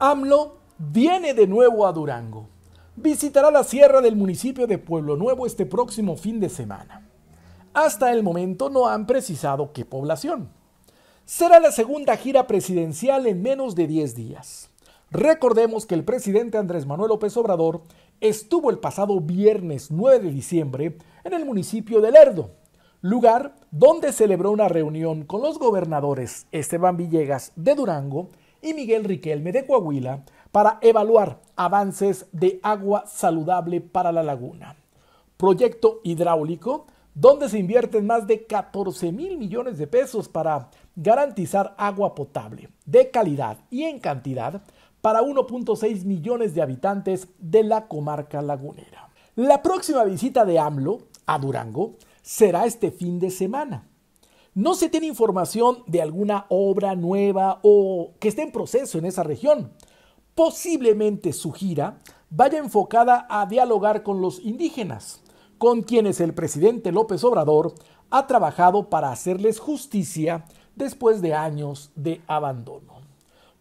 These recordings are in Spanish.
AMLO viene de nuevo a Durango. Visitará la sierra del municipio de Pueblo Nuevo este próximo fin de semana. Hasta el momento no han precisado qué población. Será la segunda gira presidencial en menos de 10 días. Recordemos que el presidente Andrés Manuel López Obrador estuvo el pasado viernes 9 de diciembre en el municipio de Lerdo, lugar donde celebró una reunión con los gobernadores Esteban Villegas de Durango y Miguel Riquelme de Coahuila para evaluar avances de agua saludable para la laguna. Proyecto hidráulico donde se invierten más de 14 mil millones de pesos para garantizar agua potable de calidad y en cantidad para 1.6 millones de habitantes de la comarca lagunera. La próxima visita de AMLO a Durango será este fin de semana no se tiene información de alguna obra nueva o que esté en proceso en esa región. Posiblemente su gira vaya enfocada a dialogar con los indígenas, con quienes el presidente López Obrador ha trabajado para hacerles justicia después de años de abandono.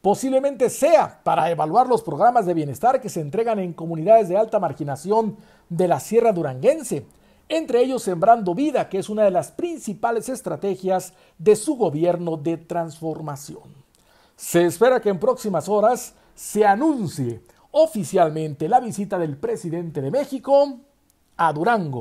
Posiblemente sea para evaluar los programas de bienestar que se entregan en comunidades de alta marginación de la Sierra Duranguense, entre ellos Sembrando Vida, que es una de las principales estrategias de su gobierno de transformación. Se espera que en próximas horas se anuncie oficialmente la visita del presidente de México a Durango.